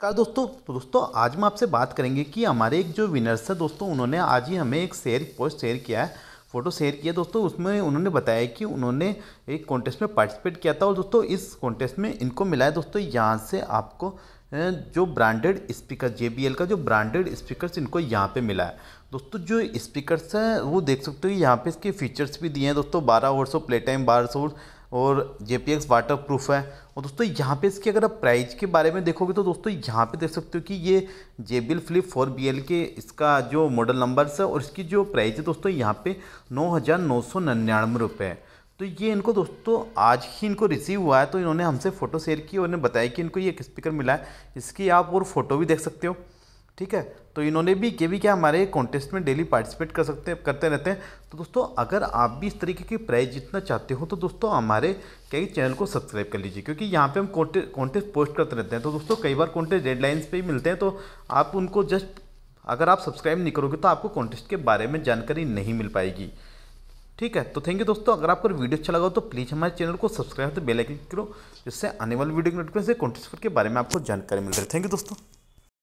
नमस्कार दोस्तों तो दोस्तों आज हम आपसे बात करेंगे कि हमारे एक जो विनर्स है दोस्तों उन्होंने आज ही हमें एक शेयर पोस्ट शेयर किया है फ़ोटो शेयर किया दोस्तों उसमें उन्होंने बताया कि उन्होंने एक कॉन्टेस्ट में पार्टिसिपेट किया था और दोस्तों इस कॉन्टेस्ट में इनको मिला है दोस्तों यहाँ से आपको जो ब्रांडेड स्पीकर जे का जो ब्रांडेड स्पीकर इनको यहाँ पे मिला है दोस्तों जो स्पीकर्स हैं वो देख सकते हो यहाँ पे इसके फीचर्स भी दिए हैं दोस्तों बारह और सौ प्ले टाइम बारह सौ और J P X waterproof है और दोस्तों यहाँ पे इसके अगर आप प्राइस के बारे में देखोगे तो दोस्तों यहाँ पे देख सकते हो कि ये J B L flip four B L के इसका जो मॉडल नंबर है और इसकी जो प्राइस है दोस्तों यहाँ पे नौ हज़ार नौ सौ निन्यानवे रुपये है तो ये इनको दोस्तों आज ही इनको रिसीव हुआ है तो इन्होंने हमसे फ़ोटो शेयर की और इन्हें बताया कि इनको ये एक स्पीकर मिला है इसकी आप और फ़ोटो भी देख सकते हो ठीक है तो इन्होंने भी ये भी क्या हमारे कॉन्टेस्ट में डेली पार्टिसिपेट कर सकते करते रहते हैं तो दोस्तों अगर आप भी इस तरीके की प्राइज़ जीतना चाहते हो तो दोस्तों हमारे क्या चैनल को सब्सक्राइब कर लीजिए क्योंकि यहाँ पे हम कॉन्टेस्ट पोस्ट करते रहते हैं तो दोस्तों कई बार कॉन्टेस्ट डेडलाइंस पर ही मिलते हैं तो आप उनको जस्ट अगर आप सब्सक्राइब नहीं करोगे तो आपको कॉन्टेस्ट के बारे में जानकारी नहीं मिल पाएगी ठीक है तो थैंक यू दोस्तों अगर आपको वीडियो अच्छा लगा हो तो प्लीज़ हमारे चैनल को सब्सक्राइब तो बेल आइकन करो जिससे आने वाली वीडियो के नोटिफिकेशन से कॉन्टेस्ट के बारे में आपको जानकारी मिल रही है थैंक यू दोस्तों